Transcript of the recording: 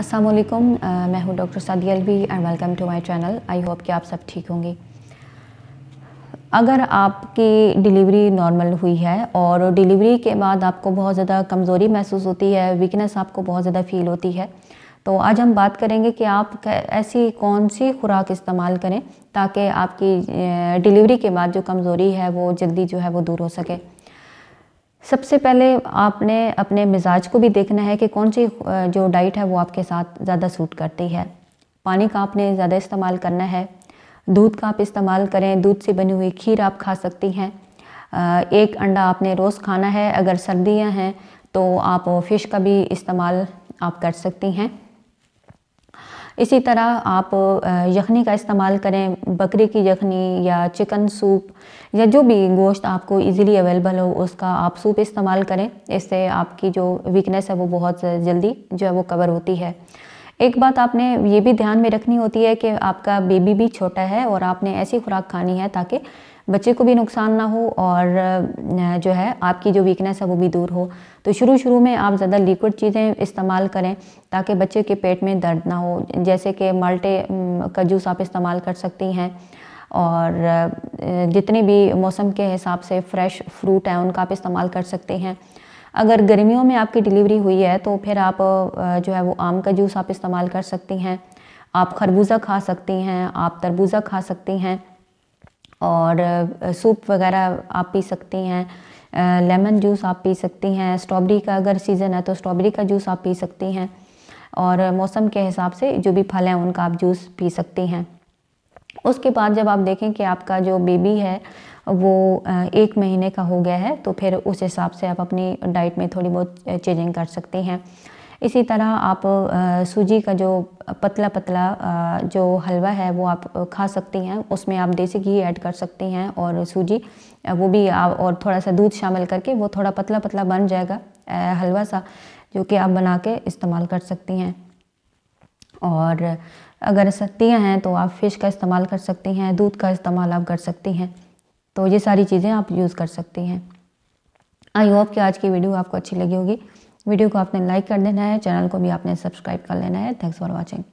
अस्सलाम वालेकुम uh, मैं हूँ doctor Sadia Alvi and welcome to my channel I hope कि आप सब ठीक होंगे अगर आपकी डिलीवरी नॉर्मल हुई है और डिलीवरी के बाद आपको बहुत ज़्यादा कमज़ोरी महसूस होती है वीकनेस आपको बहुत ज़्यादा फील होती है तो आज हम बात करेंगे कि आप ऐसी कौन सी खुराक इस्तेमाल करें ताकि आपकी डिलीवरी के बाद जो कमज़ोरी है वो जल्दी जो है वो दूर हो सके सबसे पहले आपने अपने मिजाज को भी देखना है कि कौन सी जो डाइट है वो आपके साथ ज़्यादा सूट करती है पानी का आपने ज़्यादा इस्तेमाल करना है दूध का आप इस्तेमाल करें दूध से बनी हुई खीर आप खा सकती हैं एक अंडा आपने रोज़ खाना है अगर सर्दियाँ हैं तो आप फ़िश का भी इस्तेमाल आप कर सकती हैं इसी तरह आप यखनी का इस्तेमाल करें बकरी की यखनी या चिकन सूप या जो भी गोश्त आपको इजीली अवेलेबल हो उसका आप सूप इस्तेमाल करें इससे आपकी जो वीकनेस है वो बहुत जल्दी जो है वो कवर होती है एक बात आपने ये भी ध्यान में रखनी होती है कि आपका बेबी भी छोटा है और आपने ऐसी खुराक खानी है ताकि बच्चे को भी नुकसान ना हो और जो है आपकी जो वीकनेस है वो भी दूर हो तो शुरू शुरू में आप ज़्यादा लिक्विड चीज़ें इस्तेमाल करें ताकि बच्चे के पेट में दर्द ना हो जैसे कि माल्टे का जूस आप इस्तेमाल कर सकती हैं और जितने भी मौसम के हिसाब से फ्रेश फ्रूट हैं उनका आप इस्तेमाल कर सकते हैं अगर गर्मियों में आपकी डिलीवरी हुई है तो फिर आप जो है वो आम का जूस आप इस्तेमाल कर सकती हैं आप खरबूजा खा सकती हैं आप तरबूज़ा खा सकती हैं और सूप वगैरह आप पी सकती हैं लेमन जूस आप पी सकती हैं स्ट्रॉबेरी का अगर सीज़न है तो स्ट्रॉबेरी का जूस आप पी सकती हैं और मौसम के हिसाब से जो भी फल हैं उनका आप जूस पी सकती हैं उसके बाद जब आप देखें कि आपका जो बेबी है वो एक महीने का हो गया है तो फिर उस हिसाब से आप अपनी डाइट में थोड़ी बहुत चेंजिंग कर सकते हैं इसी तरह आप सूजी का जो पतला पतला जो हलवा है वो आप खा सकती हैं उसमें आप देसी घी ऐड कर सकती हैं और सूजी वो भी आप और थोड़ा सा दूध शामिल करके वो थोड़ा पतला पतला बन जाएगा हलवा सा जो कि आप बना के इस्तेमाल कर सकती हैं और अगर सत्तियाँ हैं तो आप फ़िश का इस्तेमाल कर सकती हैं दूध का इस्तेमाल आप कर सकती हैं तो ये सारी चीज़ें आप यूज़ कर सकती हैं आई होप कि आज की वीडियो आपको अच्छी लगी होगी वीडियो को आपने लाइक कर देना है चैनल को भी आपने सब्सक्राइब कर लेना है थैंक्स फॉर वॉचिंग